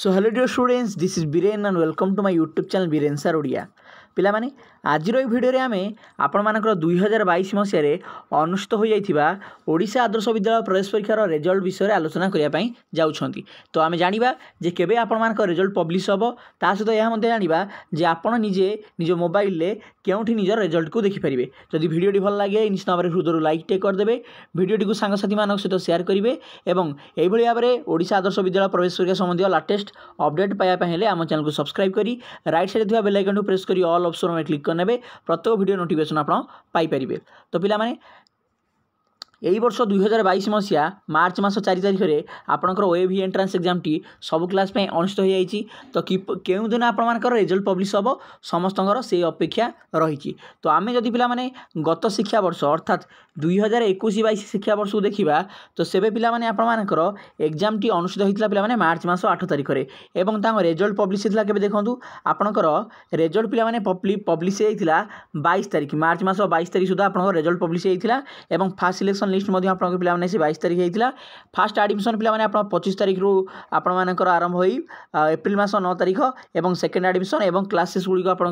so hello dear students this is Biren and welcome to my YouTube channel Biren sir Odia ପିଲାମାନେ ଆଜିର ଏହି ଭିଡ଼ିଓରେ ଆମେ ଆପଣମାନଙ୍କର ଦୁଇ ହଜାର ବାଇଶ ମସିହାରେ ଅନୁଷ୍ଠିତ ହୋଇଯାଇଥିବା ଓଡ଼ିଶା ଆଦର୍ଶ ବିଦ୍ୟାଳୟ ପ୍ରବେଶ ପରୀକ୍ଷାର ରେଜଲ୍ଟ ବିଷୟରେ ଆଲୋଚନା କରିବା ପାଇଁ ଯାଉଛନ୍ତି ତ ଆମେ ଜାଣିବା ଯେ କେବେ ଆପଣମାନଙ୍କ ରେଜଲ୍ଟ ପବ୍ଲିଶ୍ ହେବ ତା ସହିତ ଏହା ମଧ୍ୟ ଜାଣିବା ଯେ ଆପଣ ନିଜେ ନିଜ ମୋବାଇଲରେ କେଉଁଠି ନିଜର ରେଜଲ୍ଟକୁ ଦେଖିପାରିବେ ଯଦି ଭିଡ଼ିଓଟି ଭଲ ଲାଗେ ନିଶ୍ଚିତ ଭାବରେ ହୃଦୟରୁ ଲାଇକ୍ଟେ କରିଦେବେ ଭିଡ଼ିଓଟିକୁ ସାଙ୍ଗସାଥୀମାନଙ୍କ ସହିତ ସେୟାର କରିବେ ଏବଂ ଏହିଭଳି ଭାବରେ ଓଡ଼ିଶା ଆଦର୍ଶ ବିଦ୍ୟାଳୟ ପ୍ରବେଶ ପରୀକ୍ଷା ସମ୍ବନ୍ଧୀୟ ଲାଟେଷ୍ଟ ଅପଡ଼େଟ୍ ପାଇବା ପାଇଁ ହେଲେ ଆମ ଚ୍ୟାନେଲକୁ ସବସ୍କ୍ରାଇବ୍ କରି ରାଇଟ୍ ସାଇଡ଼୍ ଥିବା ବେଲ୍ ଆଇକନ୍କୁ ପ୍ରେସ୍ କରି ଅଲ୍ ଅପ୍ସନ୍ ଉପରେ କ୍ଲିକ୍ କରିନେବେ ପ୍ରତ୍ୟେକ ଭିଡ଼ିଓ ନୋଟିଫିକେସନ୍ ଆପଣ ପାଇପାରିବେ ତ ପିଲାମାନେ এই ବର୍ଷ ଦୁଇହଜାର ବାଇଶ ମସିହା ମାର୍ଚ୍ଚ ମାସ ଚାରି ତାରିଖରେ ଆପଣଙ୍କର ୱେଭ୍ ଏଣ୍ଟ୍ରାନ୍ସ ଏକ୍ଜାମ୍ଟି ସବୁ କ୍ଲାସ୍ ପାଇଁ ଅନୁଷ୍ଠିତ ହୋଇଯାଇଛି ତ କେଉଁଦିନ ଆପଣମାନଙ୍କର ରେଜଲ୍ଟ ପବ୍ଲିଶ୍ ହେବ ସମସ୍ତଙ୍କର ସେଇ ଅପେକ୍ଷା ରହିଛି ତ ଆମେ ଯଦି ପିଲାମାନେ ଗତ ଶିକ୍ଷାବର୍ଷ ଅର୍ଥାତ୍ ଦୁଇହଜାର ଏକୋଇଶ ବାଇଶ ଶିକ୍ଷାବର୍ଷକୁ ଦେଖିବା ତ ସେବେ ପିଲାମାନେ ଆପଣମାନଙ୍କର ଏକ୍ଜାମ୍ଟି ଅନୁଷ୍ଠିତ ହୋଇଥିଲା ପିଲାମାନେ ମାର୍ଚ୍ଚ ମାସ ଆଠ ତାରିଖରେ ଏବଂ ତାଙ୍କ ରେଜଲ୍ଟ ପବ୍ଲିଶ୍ ହୋଇଥିଲା କେବେ ଦେଖନ୍ତୁ ଆପଣଙ୍କର ରେଜଲ୍ଟ ପିଲାମାନେ ପବ୍ଲିଶ୍ ହୋଇଥିଲା ବାଇଶ ତାରିଖ ମାର୍ଚ୍ଚ ମାସ ବାଇଶ ତାରିଖ ସୁଦ୍ଧା ଆପଣଙ୍କର ରେଜଲ୍ଟ ପବ୍ଲିଶ୍ ହୋଇଥିଲା ଏବଂ ଫାର୍ଷ୍ଟ ସିଲେକ୍ସନ୍ লিষ্ট আপনার পিলামানে সে বাইশ তারিখ হয়েছিল ফার্স্ট আডমিশন পিলামানে আপনার পঁচিশ তারিখর আপনার আরম্ভ হয়ে এপ্রিল মাস ন তারিখ এবং সেকেন্ড আডমিশন এবং ক্লাসেস গুড়ি আপনার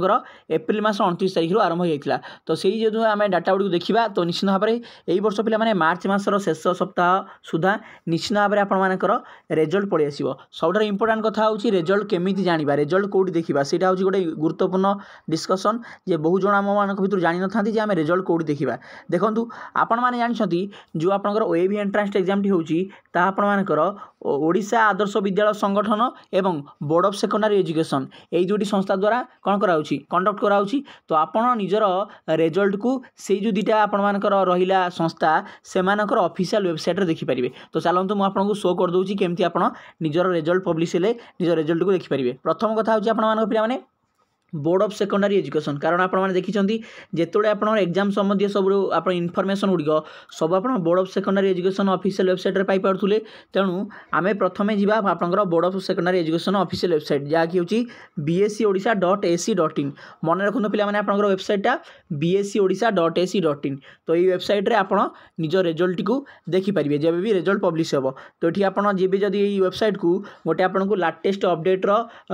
এপ্রিল মাস অণতিশ তারিখর আরম্ভ হয়েছিল তো সেই যদি আমি ডাটা গুড়ি দেখা তো নিশ্চিত ভাবে এই বর্ষ পিলামানে মার্চ মাসর শেষ সপ্তাহ সুদ্ধা নিশ্চিত ভাবে আপনার রেজল্ট পড়ে আসব সবুঠার ইম্পর্টাট কথা হচ্ছে রেজল্ট কেমিটি জাঁয়া রেজল্ট কোটি দেখা সেটা হচ্ছে গোটে গুরুত্বপূর্ণ ডিসকসন যে বহু জন আমার ভিতর জাঁ নথাতে যে আমি রেজল্ট কোটি দেখা দেখুন আপনার জাঁচান जो आपंकर ओ भी एंट्रान्स एक्जाम होकर ओडा आदर्श विद्यालय संगठन और बोर्ड अफ सेकेंडारी एजुकेशन यही दुईटी संस्था द्वारा कौन करा कंडक्ट करा तो आपण निजर रेजल्ट को से जो दुटा आपण मान रहा संस्था से मानकर अफिशियाल वेबसाइट देखिपारे तो चलत मुझे शो करदे केमी आपड़ निजर रेजल्ट पब्लीश हेल्ले निज रेजल्ट को देखिपारे प्रथम कथ हूँ आपण मैंने पे ବୋର୍ଡ଼ ଅଫ୍ ସେକେଣ୍ଡାରୀ ଏଜୁକେସନ୍ କାରଣ ଆପଣମାନେ ଦେଖିଛନ୍ତି ଯେତେବେଳେ ଆପଣଙ୍କର ଏକ୍ଜାମ୍ ସମ୍ବନ୍ଧୀୟ ସବୁ ଆପଣ ଇନଫର୍ମେସନ୍ ଗୁଡ଼ିକ ସବୁ ଆପଣ Board of Secondary Education official ୱେବସାଇଟ୍ରେ ପାଇପାରୁଥିଲେ ତେଣୁ ଆମେ ପ୍ରଥମେ ଯିବା ଆପଣଙ୍କର Board of Secondary Education official website ଯାହାକି ହେଉଛି B S C Odisha dot A C dot in ମନେ ରଖନ୍ତୁ ପିଲାମାନେ ଆପଣଙ୍କର ୱେବସାଇଟ୍ଟା B S C Odisha dot A C dot in ତ ଏଇ ୱେବସାଇଟ୍ରେ ଆପଣ ନିଜ ରେଜଲ୍ଟଟିକୁ ଦେଖିପାରିବେ ଯେବେ ବି ରେଜଲ୍ଟ ପବ୍ଲିଶ୍ ହେବ ତ ଏଠି ଆପଣ ଯିବେ ଯଦି ଏଇ ୱେବସାଇଟ୍କୁ ଗୋଟେ ଆପଣଙ୍କୁ ଲାଟେଷ୍ଟ ଅପଡ଼େଟ୍ର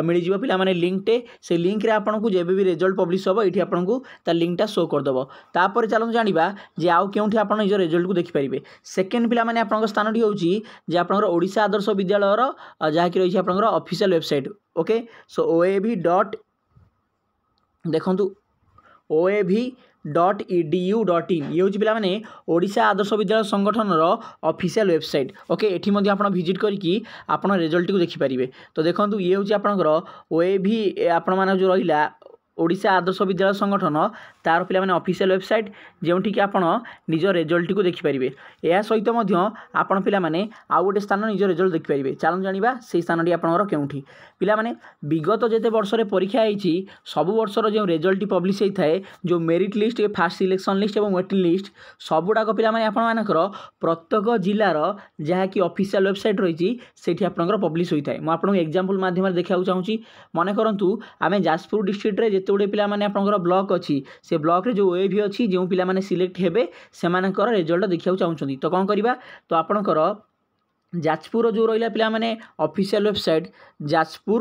ମିଳିଯିବ ପିଲାମାନେ ଲିଙ୍କ୍ଟେ ସେ ଲିଙ୍କ୍ରେ ଆପଣଙ୍କୁ ଯେବେ ବି ରେଜଲ୍ଟ ପବ୍ଲିଶ୍ ହେବ ଏଇଠି ଆପଣଙ୍କୁ ତା ଲିଙ୍କଟା ଶୋ କରିଦେବ ତାପରେ ଚାଲନ୍ତୁ ଜାଣିବା ଯେ ଆଉ କେଉଁଠି ଆପଣ ନିଜ ରେଜଲ୍ଟକୁ ଦେଖିପାରିବେ ସେକେଣ୍ଡ ପିଲାମାନେ ଆପଣଙ୍କ ସ୍ଥାନଟି ହେଉଛି ଯେ ଆପଣଙ୍କର ଓଡ଼ିଶା ଆଦର୍ଶ ବିଦ୍ୟାଳୟର ଯାହାକି ରହିଛି ଆପଣଙ୍କର official website okay so O A V dot ଦେଖନ୍ତୁ O A V dot E D U dot in ଇଏ ହେଉଛି ପିଲାମାନେ ଓଡ଼ିଶା ଆଦର୍ଶ ବିଦ୍ୟାଳୟ ସଂଗଠନର ଅଫିସିଆଲ୍ ୱେବସାଇଟ୍ ଓକେ ଏଠି ମଧ୍ୟ ଆପଣ ଭିଜିଟ୍ କରିକି ଆପଣ ରେଜଲ୍ଟଟିକୁ ଦେଖିପାରିବେ ତ ଦେଖନ୍ତୁ ଇଏ ହେଉଛି ଆପଣଙ୍କର ଓ ଏ ଭି ଆପଣମାନଙ୍କର ଯେଉଁ ରହିଲା ଓଡ଼ିଶା ଆଦର୍ଶ ବିଦ୍ୟାଳୟ ସଂଗଠନ ତା'ର ପିଲାମାନେ ଅଫିସିଆଲ୍ ୱେବସାଇଟ୍ ଯେଉଁଠିକି ଆପଣ ନିଜ ରେଜଲ୍ଟଟିକୁ ଦେଖିପାରିବେ ଏହା ସହିତ ମଧ୍ୟ ଆପଣ ପିଲାମାନେ ଆଉ ଗୋଟେ ସ୍ଥାନ ନିଜ ରେଜଲ୍ଟ ଦେଖିପାରିବେ ଚାଲନ୍ତୁ ଜାଣିବା ସେହି ସ୍ଥାନଟି ଆପଣଙ୍କର କେଉଁଠି ପିଲାମାନେ ବିଗତ ଯେତେ ବର୍ଷରେ ପରୀକ୍ଷା ହେଇଛି ସବୁ ବର୍ଷର ଯେଉଁ ରେଜଲ୍ଟଟି ପବ୍ଲିଶ ହେଇଥାଏ ଯେଉଁ merit list first selection list ଏବଂ ୱେଟିଂ ଲିଷ୍ଟ ସବୁଗୁଡ଼ାକ ପିଲାମାନେ ଆପଣମାନଙ୍କର ପ୍ରତ୍ୟେକ ଜିଲ୍ଲାର ଯାହାକି ଅଫିସିଆଲ୍ ୱେବସାଇଟ୍ ରହିଛି ସେଠି ଆପଣଙ୍କର ପବ୍ଲିଶ ହୋଇଥାଏ ମୁଁ ଆପଣଙ୍କୁ ଏକ୍ଜାମ୍ପଲ୍ ମାଧ୍ୟମରେ ଦେଖିବାକୁ ଚାହୁଁଛି ମନେ କରନ୍ତୁ ଆମେ ଯାଜପୁର ଡିଷ୍ଟ୍ରିକ୍ଟରେ যেতে গুড়ে পিলামানে আপনার ব্লক অছি সে ব্লকরে যে ওয়েভ অছি যে পিলামানে সিলেক্ট হেবে সেমানকর রেজল্ট দেখা চাহুন তো কম করা তো আপনার যাজপুর যে রহলা পিলামানে official website Jajpur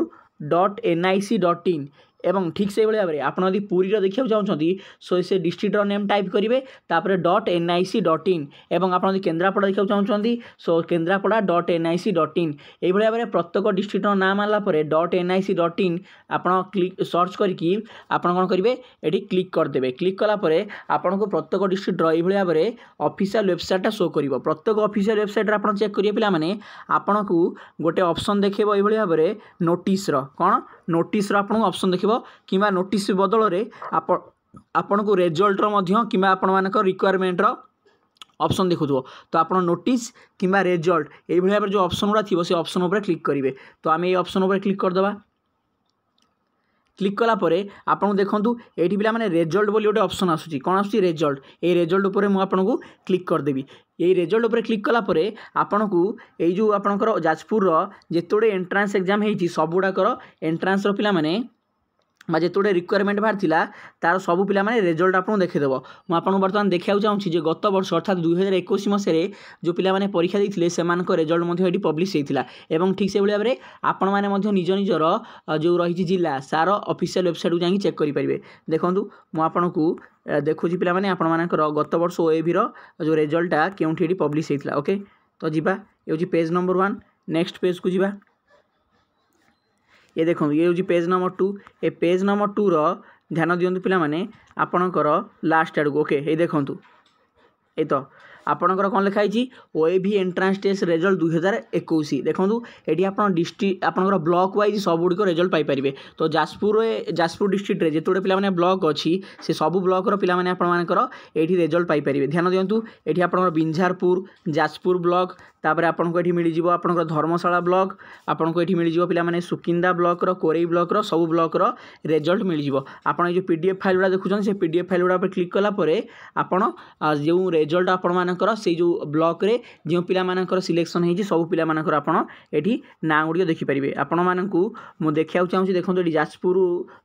dot NIC dot in এবং ঠিক ସେଇଭଳି ଭାବରେ ଆପଣ ଯଦି ପୁରୀର ଦେଖିବାକୁ ଚାହୁଁଛନ୍ତି ସୋ ସେ ଡିଷ୍ଟ୍ରିକ୍ଟର ନେମ୍ ଟାଇପ୍ କରିବେ ତାପରେ dot N I C dot in ଏବଂ ଆପଣ ଯଦି କେନ୍ଦ୍ରାପଡ଼ା ଦେଖିବାକୁ ଚାହୁଁଛନ୍ତି so Kendrapara dot N I C dot in ଏଇଭଳି ଭାବରେ ପ୍ରତ୍ୟେକ ଡିଷ୍ଟ୍ରିକ୍ଟର ନାଁ ମାରିଲା ପରେ dot N I C dot in ଆପଣ କ୍ଲିକ୍ ସର୍ଚ୍ଚ କରିକି ଆପଣ କ'ଣ କରିବେ ଏଠି କ୍ଲିକ୍ କରିଦେବେ କ୍ଲିକ୍ କଲା ପରେ ଆପଣଙ୍କୁ ପ୍ରତ୍ୟେକ ଡିଷ୍ଟ୍ରିକ୍ଟର ଏଇଭଳି ଭାବରେ ଅଫିସିଆଲ୍ ୱେବସାଇଟ୍ଟା ଶୋ କରିବ ପ୍ରତ୍ୟେକ ଅଫିସିଆଲ୍ ୱେବସାଇଟ୍ରେ ଆପଣ ଚେକ୍ କରିବେ ପିଲାମାନେ ଆପଣଙ୍କୁ ଗୋଟେ ଅପସନ୍ ଦେଖେଇବ ଏଇଭଳି ଭାବରେ ନୋଟିସ୍ର କ'ଣ ନୋଟିସ୍ର ଆପଣଙ୍କୁ ଅପସନ୍ ଦେଖିବ କିମ୍ବା ନୋଟିସ୍ ବଦଳରେ ଆପଣ ଆପଣଙ୍କୁ ରେଜଲ୍ଟର ମଧ୍ୟ କିମ୍ବା ଆପଣମାନଙ୍କ ରିକ୍ୱାରମେଣ୍ଟର ଅପସନ୍ ଦେଖୁଥିବ ତ ଆପଣ ନୋଟିସ୍ କିମ୍ବା ରେଜଲ୍ଟ ଏଇଭଳି ଭାବରେ ଯେଉଁ ଅପସନ୍ ଗୁଡ଼ା ଥିବ ସେ ଅପସନ୍ ଉପରେ କ୍ଲିକ୍ କରିବେ ତ ଆମେ ଏଇ ଅପସନ୍ ଉପରେ କ୍ଲିକ୍ କରିଦେବା ক্লিক কলা পরে আপনার দেখুন এইটি পিলামানে রেজল্ট বলে গোটে অপসন আসুচি কোণ আসুচি রেজল্ট এই রেজল্ট উপরে মু আপনার ক্লিক করেদেবি এই রেজল্ট উপরে ক্লিক কলা পরে আপনার এই যে আপনার যাজপুরর যেতগুড়ে এন্ট্রান্স এক্সাম হয়েছি সবগুড়াকর এন্ট্রান্সর পিলামানে ବା ଯେତେ ରିକ୍ୱାରମେଣ୍ଟ ବାହାରିଥିଲା ତା'ର ସବୁ ପିଲାମାନେ ରେଜଲ୍ଟ ଆପଣଙ୍କୁ ଦେଖେଇଦେବ ମୁଁ ଆପଣଙ୍କୁ ବର୍ତ୍ତମାନ ଦେଖିବାକୁ ଚାହୁଁଛି ଯେ ଗତ ବର୍ଷ ଅର୍ଥାତ୍ ଦୁଇହଜାର ଏକୋଇଶ ମସିହାରେ ଯେଉଁ ପିଲାମାନେ ପରୀକ୍ଷା ଦେଇଥିଲେ ସେମାନଙ୍କ ରେଜଲ୍ଟ ମଧ୍ୟ ଏଠି ପବ୍ଲିଶ ହୋଇଥିଲା ଏବଂ ଠିକ୍ ସେଭଳି ଭାବରେ ଆପଣମାନେ ମଧ୍ୟ ନିଜ ନିଜର ଯେଉଁ ରହିଛି ଜିଲ୍ଲା ସାର ଅଫିସିଆଲ ୱେବସାଇଟ୍କୁ ଯାଇକି ଚେକ୍ କରିପାରିବେ ଦେଖନ୍ତୁ ମୁଁ ଆପଣଙ୍କୁ ଦେଖୁଛି ପିଲାମାନେ ଆପଣମାନଙ୍କର ଗତ ବର୍ଷ ଓଏଭିର ଯେଉଁ ରେଜଲ୍ଟଟା କେଉଁଠି ଏଠି ପବ୍ଲିଶ ହୋଇଥିଲା ଓକେ ତ ଯିବା ଏ ହେଉଛି ପେଜ୍ ନମ୍ବର ୱାନ୍ ନେକ୍ସଟ ପେଜ୍କୁ ଯିବା ଏ ଦେଖନ୍ତୁ ଇଏ ହେଉଛି ପେଜ୍ ନମ୍ବର ଟୁ ଏ ପେଜ୍ ନମ୍ବର ଟୁର ଧ୍ୟାନ ଦିଅନ୍ତୁ ପିଲାମାନେ ଆପଣଙ୍କର ଲାଷ୍ଟ ଆଡ଼କୁ ଓକେ ଏଇ ଦେଖନ୍ତୁ ଏଇ ତ ଆପଣଙ୍କର କ'ଣ ଲେଖା ହେଇଛି ଓଏଭି ଏଣ୍ଟ୍ରାନ୍ସ ଟେଷ୍ଟ ରେଜଲ୍ଟ ଦୁଇ ହଜାର ଏକୋଇଶ ଦେଖନ୍ତୁ ଏଠି ଆପଣ ଡିଷ୍ଟ୍ରିକ୍ଟ ଆପଣଙ୍କର ବ୍ଲକ୍ ୱାଇଜ୍ ସବୁଗୁଡ଼ିକ ରେଜଲ୍ଟ ପାଇପାରିବେ ତ ଯାଜପୁରରେ ଯାଜପୁର ଡିଷ୍ଟ୍ରିକ୍ଟରେ ଯେତେଗୁଡ଼େ ପିଲାମାନେ ବ୍ଲକ୍ ଅଛି ସେ ସବୁ ବ୍ଲକ୍ର ପିଲାମାନେ ଆପଣମାନଙ୍କର ଏଇଠି ରେଜଲ୍ଟ ପାଇପାରିବେ ଧ୍ୟାନ ଦିଅନ୍ତୁ ଏଠି ଆପଣଙ୍କର ବିଞ୍ଝାରପୁର ଯାଜପୁର ବ୍ଲକ୍ ତାପରେ ଆପଣଙ୍କୁ ଏଠି ମିଳିଯିବ ଆପଣଙ୍କର ଧର୍ମଶାଳା ବ୍ଲକ୍ ଆପଣଙ୍କୁ ଏଠି ମିଳିଯିବ ପିଲାମାନେ ସୁକିନ୍ଦା ବ୍ଲକ୍ର କୋରେଇ ବ୍ଲକ୍ର ସବୁ ବ୍ଲକ୍ର ରେଜଲ୍ଟ ମିଳିଯିବ ଆପଣ ଏ ଯେଉଁ ପି ଡି ଏଫ୍ ଫାଇଲ୍ ଗୁଡ଼ା ଦେଖୁଛନ୍ତି ସେ ପି ଡି ଏଫ୍ ଫାଇଲ୍ ଗୁଡ଼ା ଉପରେ କ୍ଲିକ୍ କଲା ପରେ ଆପଣ ଯେଉଁ ରେଜଲ୍ଟ ଆପଣମାନଙ୍କ ପିଲାମାନଙ୍କର ସେଇ ଯେଉଁ ବ୍ଲକ୍ରେ ଯେଉଁ ପିଲାମାନଙ୍କର ସିଲେକ୍ସନ୍ ହେଇଛି ସବୁ ପିଲାମାନଙ୍କର ଆପଣ ଏଠି ନାଁ ଗୁଡ଼ିକ ଦେଖିପାରିବେ ଆପଣମାନଙ୍କୁ ମୁଁ ଦେଖିବାକୁ ଚାହୁଁଛି ଦେଖନ୍ତୁ ଏଠି ଯାଜପୁର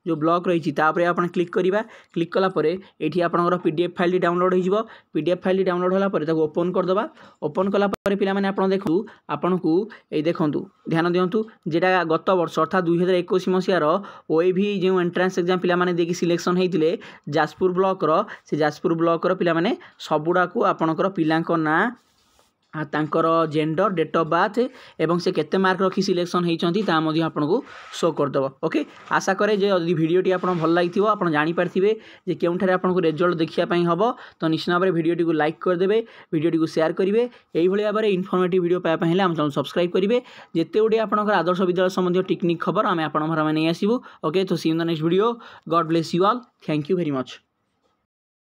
ଯେଉଁ ବ୍ଲକ୍ ରହିଛି ତା'ପରେ ଆପଣ କ୍ଲିକ୍ କରିବା କ୍ଲିକ୍ କଲା ପରେ ଏଠି ଆପଣଙ୍କର ପି ଡି ଏଫ୍ ଫାଇଲ୍ଟି ଡାଉନଲୋଡ଼୍ ହେଇଯିବ ପି ଡି ଏଫ୍ ଫାଇଲ୍ଟି ଡାଉନଲୋଡ଼୍ ହେଲା ପରେ ତାକୁ ଓପନ୍ କରିଦେବା ଓପନ୍ କଲା ପରେ ପିଲାମାନେ ଆପଣ ଦେଖନ୍ତୁ ଆପଣଙ୍କୁ ଏଇ ଦେଖନ୍ତୁ ଧ୍ୟାନ ଦିଅନ୍ତୁ যেটা গত বর্ষ অর্থাৎ দুই হাজার একুশ মশিয়ার ଯେଉଁ ଏଣ୍ଟ୍ରାନ୍ସ এন্ট্রান্স ପିଲାମାନେ ଦେଇକି ସିଲେକ୍ସନ୍ ହୋଇଥିଲେ ଯାଜପୁର যাজপুর ସେ ଯାଜପୁର ବ୍ଲକ୍ର ପିଲାମାନେ পিলামানে ଆପଣଙ୍କର আপনার ପିଲାଙ୍କ ନାଁ ତାଙ୍କର ଜେଣ୍ଡର ଡେଟ୍ ଅଫ୍ ବାର୍ଥ ଏବଂ ସେ କେତେ ମାର୍କ ରଖି ସିଲେକ୍ସନ୍ ହୋଇଛନ୍ତି ତାହା ମଧ୍ୟ ଆପଣଙ୍କୁ ଶୋ କରିଦେବ ଓକେ ଆଶା କରେ ଯେ ଯଦି ଭିଡ଼ିଓଟି ଆପଣ ଭଲ ଲାଗିଥିବ ଆପଣ ଜାଣିପାରିଥିବେ ଯେ କେଉଁଠାରେ ଆପଣଙ୍କୁ ରେଜଲ୍ଟ ଦେଖିବା ପାଇଁ ହେବ ତ ନିଶ୍ଚିତ ଭାବରେ ଭିଡ଼ିଓଟିକୁ ଲାଇକ୍ କରିଦେବେ ଭିଡ଼ିଓଟିକୁ ସେୟାର କରିବେ ଏଇଭଳି ଭାବରେ ଇନଫର୍ମେଟିଭ୍ ଭିଡ଼ିଓ ପାଇବା ପାଇଁ ହେଲେ ଆମ ଚ୍ୟାନେଲ୍ ସବସ୍କ୍ରାଇବ୍ କରିବେ ଯେତେ ଗୁଡ଼ିଏ ଆପଣଙ୍କର ଆଦର୍ଶ ବିଦ୍ୟାଳୟ ସମ୍ବନ୍ଧୀୟ ଟେକ୍ନିକ୍ ଖବର ଆମେ ଆପଣଙ୍କ ଘରମାନେ ନେଇ ଆସିବୁ ଓକେ ତ see in the next video God bless you all thank you very much